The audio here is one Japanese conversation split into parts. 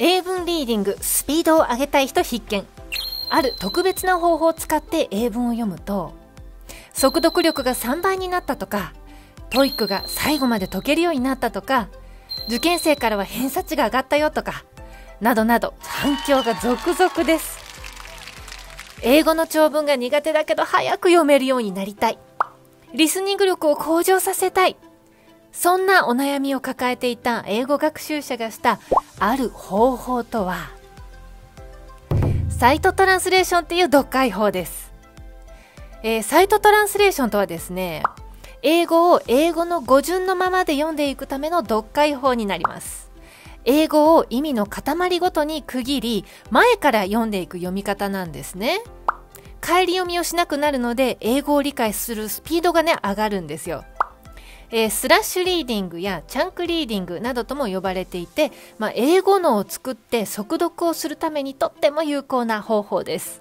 英文リーディングスピードを上げたい人必見ある特別な方法を使って英文を読むと速読力が3倍になったとか TOEIC が最後まで解けるようになったとか受験生からは偏差値が上がったよとかなどなど反響が続々です英語の長文が苦手だけど早く読めるようになりたいリスニング力を向上させたいそんなお悩みを抱えていた英語学習者がしたある方法とはサイトトランスレーションっていう読解法です、えー、サイトトランスレーションとはですね英語を英語の語順のままで読んでいくための読解法になります英語を意味の塊ごとに区切り前から読んでいく読み方なんですね帰り読みをしなくなるので英語を理解するスピードがね上がるんですよえー、スラッシュリーディングやチャンクリーディングなどとも呼ばれていて、まあ、英語脳を作って速読をするためにとっても有効な方法です。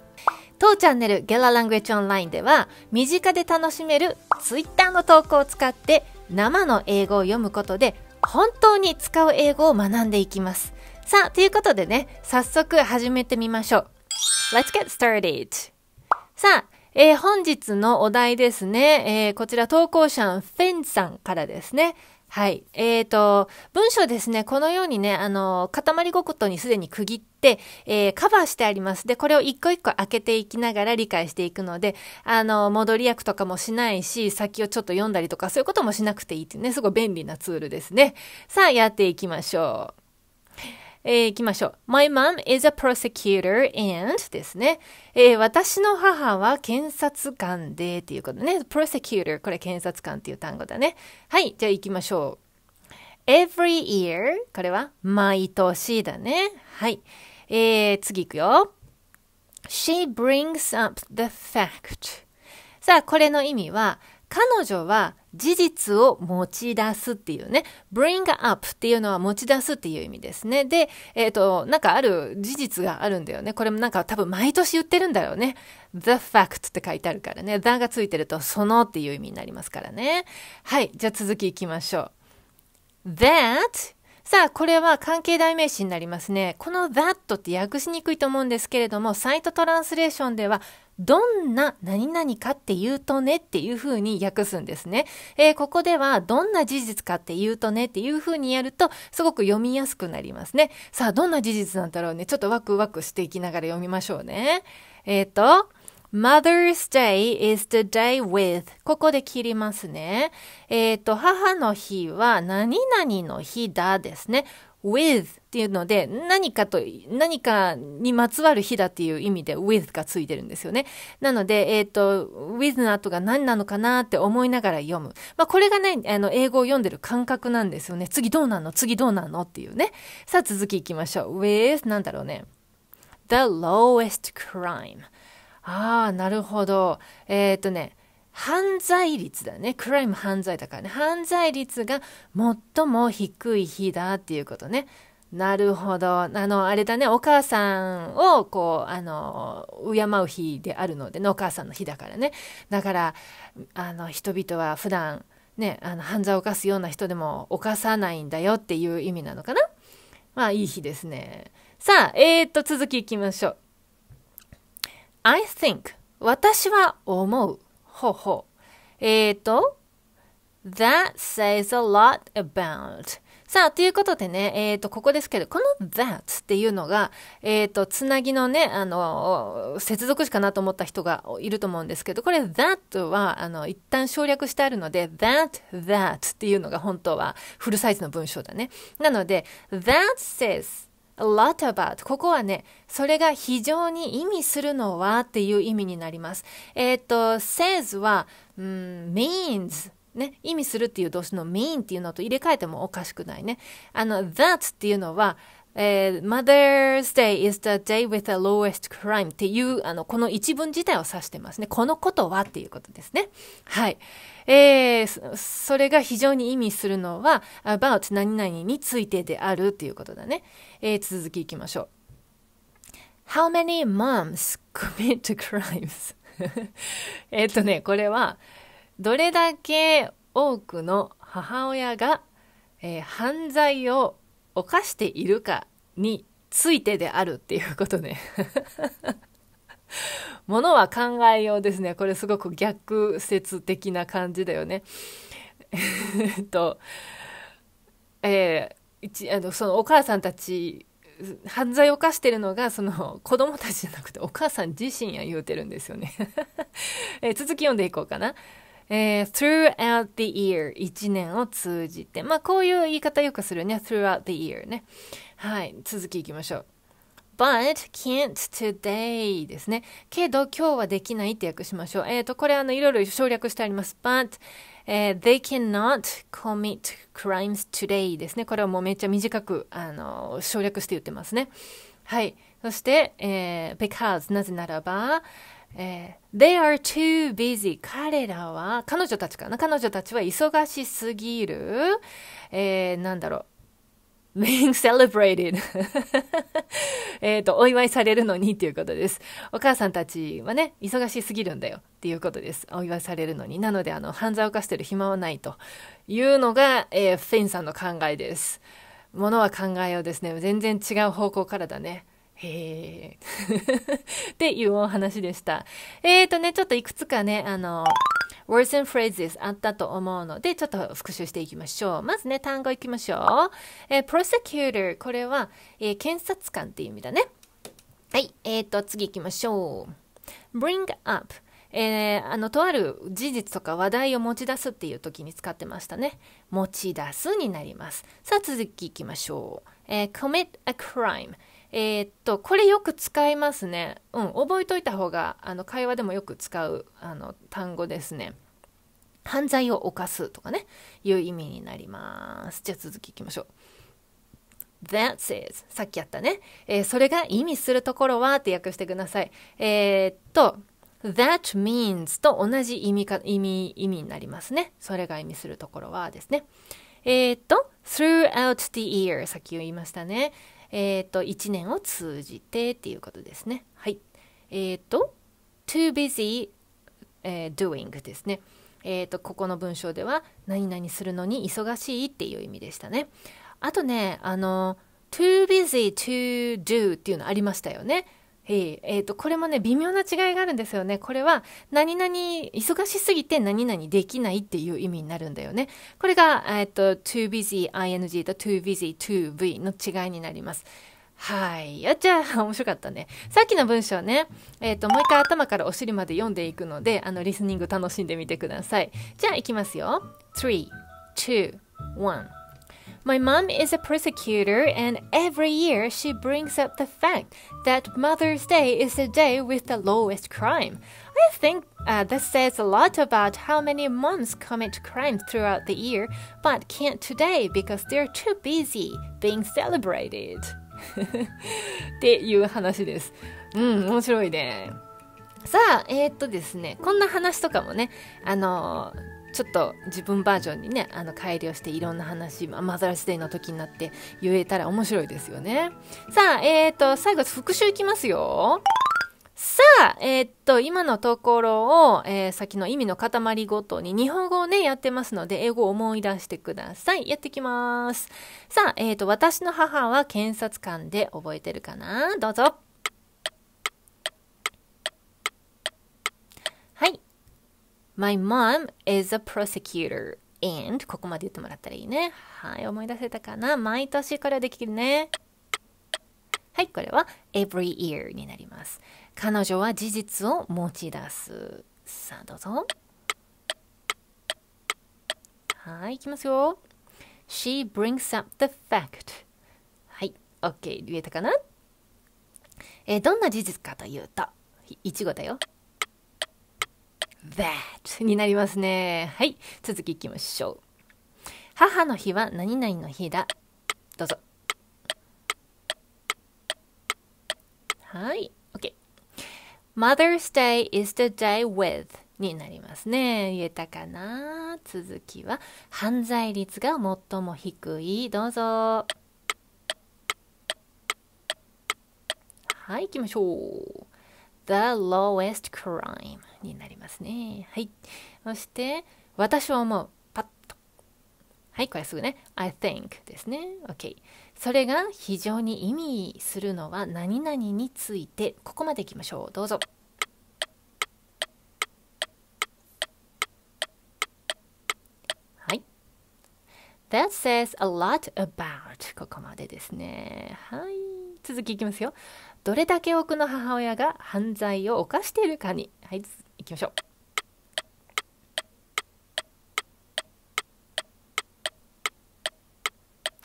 当チャンネルゲララングエッジオンラインでは身近で楽しめる Twitter の投稿を使って生の英語を読むことで本当に使う英語を学んでいきます。さあ、ということでね、早速始めてみましょう。Let's get started! さあ、えー、本日のお題ですね、えー、こちら投稿者フェンさんからですね。はい。えっ、ー、と、文章ですね、このようにね、あの、塊ごとにすでに区切って、えー、カバーしてあります。で、これを一個一個開けていきながら理解していくので、あの、戻り役とかもしないし、先をちょっと読んだりとか、そういうこともしなくていいっていうね、すごい便利なツールですね。さあ、やっていきましょう。えー、行きましょう。My mom is a prosecutor and ですね。えー、私の母は検察官でっていうことね。prosecutor これ検察官っていう単語だね。はい、じゃあ行きましょう。every year これは毎年だね。はい。えー、次行くよ。she brings up the fact さあ、これの意味は彼女は事実を持ち出すっていうね、bring up っていうのは持ち出すっていう意味ですね。で、えっ、ー、と、なんかある事実があるんだよね。これもなんか多分毎年言ってるんだよね。the fact って書いてあるからね。the がついてるとそのっていう意味になりますからね。はい、じゃあ続きいきましょう。that さあ、これは関係代名詞になりますね。この that って訳しにくいと思うんですけれども、サイトトランスレーションでは、どんな何々かって言うとねっていう風に訳すんですね。えー、ここではどんな事実かって言うとねっていう風にやるとすごく読みやすくなりますね。さあ、どんな事実なんだろうね。ちょっとワクワクしていきながら読みましょうね。えっ、ー、と、Mother's Day is the day with ここで切りますね。えっ、ー、と、母の日は何々の日だですね。with っていうので何かと何かにまつわる日だっていう意味で with がついてるんですよね。なので、えっ、ー、と with の後が何なのかなって思いながら読む。まあ、これがねあの英語を読んでる感覚なんですよね。次どうなの次どうなのっていうね。さあ続きいきましょう。with なんだろうね。The lowest crime ああ、なるほど。えっ、ー、とね、犯罪率だね。クライム犯罪だからね。犯罪率が最も低い日だっていうことね。なるほど。あの、あれだね、お母さんを、こう、あの、敬う日であるので、ね、お母さんの日だからね。だから、あの、人々は普段、ね、あの、犯罪を犯すような人でも犯さないんだよっていう意味なのかなまあ、いい日ですね。さあ、えー、っと、続きいきましょう。I think 私は思う。ほうほう。えっ、ー、と、that says a lot about さあ、ということでね、えっ、ー、と、ここですけど、この that っていうのが、えっ、ー、と、つなぎのね、あの、接続詞かなと思った人がいると思うんですけど、これ that は、あの、一旦省略してあるので、that, that っていうのが本当はフルサイズの文章だね。なので、that says a lot about ここはね、それが非常に意味するのはっていう意味になります。えっ、ー、と、says は、うん、means ね、意味するっていう動詞の mean っていうのと入れ替えてもおかしくないね。あの、that っていうのは、えー、Mother's Day is the day with the lowest crime っていう、あの、この一文自体を指してますね。このことはっていうことですね。はい。えー、それが非常に意味するのは、about 何々についてであるっていうことだね。えー、続きいきましょう。How many moms commit crimes? えっとね、これは、どれだけ多くの母親が、えー、犯罪を犯しているかについてであるっていうことね。も のは考えようですね。これすごく逆説的な感じだよね。えっと、えー、一あのそのお母さんたち犯罪を犯してるのがその子供たちじゃなくてお母さん自身や言うてるんですよね、えー、続き読んでいこうかな。えー、throughout the year 1年を通じてまあこういう言い方よくするね throughout the year ねはい続きいきましょう But can't today ですね。けど今日はできないって訳しましょう。えっ、ー、と、これあの、いろいろ省略してあります。But、えー、they cannot commit crimes today ですね。これはもうめっちゃ短く、あの、省略して言ってますね。はい。そして、えー、because なぜならば、えー、they are too busy 彼らは彼女たちかな彼女たちは忙しすぎる、えー、なんだろう being celebrated えっと、お祝いされるのにっていうことです。お母さんたちはね、忙しすぎるんだよっていうことです。お祝いされるのに。なので、あの、犯罪を犯してる暇はないというのが、えー、フェンさんの考えです。ものは考えようですね。全然違う方向からだね。へえ。っていうお話でした。えーとね、ちょっといくつかね、あの、words and phrases あったと思うので、ちょっと復習していきましょう。まずね、単語いきましょう。えー、prosecutor これは、えー、検察官っていう意味だね。はい、えーと、次いきましょう。bring up えー、あのとある事実とか話題を持ち出すっていう時に使ってましたね。持ち出すになります。さあ続きいきましょう。えー、commit a crime、えー、っと、これよく使いますね。うん、覚えといた方が、あの、会話でもよく使う、あの、単語ですね。犯罪を犯すとかね、いう意味になります。じゃあ続きいきましょう。That says さっきやったね、えー、それが意味するところはって訳してください。えー、っと、that means と同じ意味か、意味、意味になりますね。それが意味するところはですね。えー、っと、throughout the year さっき言いましたね。えっ、ー、と、1年を通じてっていうことですね。はい。えっ、ー、と、too busy、えー、doing ですね。えっ、ー、と、ここの文章では、何々するのに忙しいっていう意味でしたね。あとね、あの、too busy to do っていうのありましたよね。えい。えっ、と、これもね、微妙な違いがあるんですよね。これは、何々、忙しすぎて何々できないっていう意味になるんだよね。これが、えっ、と、too busy, ing と too busy, t o v の違いになります。はい。やっちゃあ、面白かったね。さっきの文章ね、えっ、と、もう一回頭からお尻まで読んでいくので、あの、リスニング楽しんでみてください。じゃあ、いきますよ。3、2、1。My mom is a prosecutor, and every year she brings up the fact that Mother's Day is the day with the lowest crime. I think uh, says a lot about how many moms commit crimes throughout the year, but can't today because they're too busy being celebrated. っていう話です。うん、面白いね。さあ、えー、っとですね、こんな話とかもね、あのーちょっと自分バージョンにねあの改良していろんな話マザーズデーの時になって言えたら面白いですよねさあえっ、ー、と最後復習いきますよさあ、えー、っと、今のところを、えー、先の意味の塊ごとに日本語をね、やってますので、英語を思い出してください。やってきます。さあ、えー、っと、私の母は検察官で覚えてるかなどうぞ。My mom is a prosecutor and ここまで言ってもらったらいいね。はい、思い出せたかな毎年これはできるね。はい、これは every year になります。彼女は事実を持ち出す。さあ、どうぞ。はい、いきますよ。She brings up the fact. はい、OK、言えたかなえどんな事実かというと、いちごだよ。that になりますね。はい。続きいきましょう。母の日は何々の日だ。どうぞ。はい。OK。Mother's Day is the day with になりますね。言えたかな続きは、犯罪率が最も低い。どうぞ。はい、行きましょう。The lowest crime. になりますね。はい。そして、私は思う。パッと。はい、これすぐね。I think ですね。OK。それが非常に意味するのは何々について、ここまでいきましょう。どうぞ。はい。That says a lot about ここまでですね。はい。続きいきますよ。どれだけ多くの母親が犯罪を犯しているかに。はい、いきましょ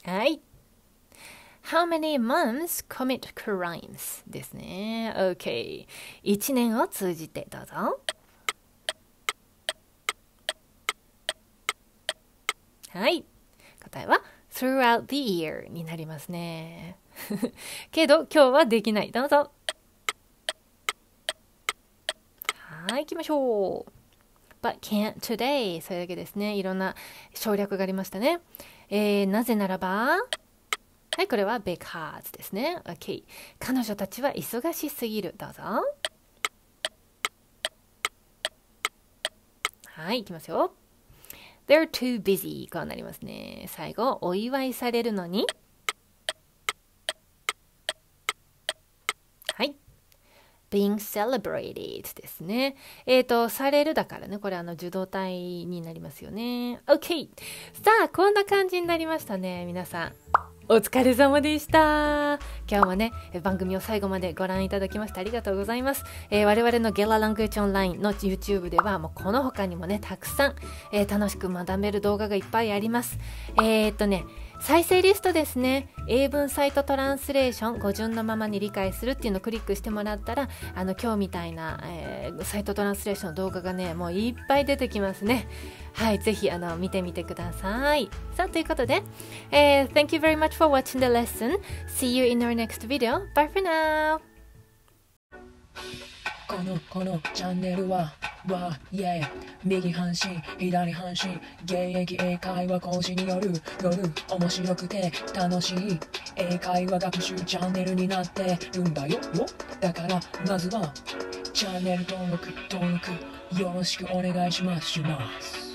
う。はい。How many months commit crimes? ですね。OK。1年を通じてどうぞ。はい。答えは throughout the year になりますね。けど今日はできない。どうぞ。はい、行きましょう。But can't today それだけですね。いろんな省略がありましたね。えー、なぜならば、はい、これは because ですね。OK。彼女たちは忙しすぎる。どうぞ。はい、いきますよ。They're too busy こうなりますね。最後、お祝いされるのに。はい。being celebrated ですね。えっ、ー、と、されるだからね、これあの受動体になりますよね。OK! さあ、こんな感じになりましたね、皆さん。お疲れ様でした。今日もね、番組を最後までご覧いただきましてありがとうございます。えー、我々のゲララングッチ・オンラインの YouTube では、もうこの他にもね、たくさん、えー、楽しく学べる動画がいっぱいあります。えー、っとね、再生リストですね英文サイトトランスレーション語順のままに理解するっていうのをクリックしてもらったらあの今日みたいな、えー、サイトトランスレーションの動画がねもういっぱい出てきますねはいぜひあの見てみてくださいさあということで、えー、Thank you very much for watching the lesson See you in our next video Bye for now このこのチャンネルはわイェイ右半身左半身現役英会話講師による夜面白くて楽しい英会話学習チャンネルになってるんだよよだからまずはチャンネル登録登録よろしくお願いしますします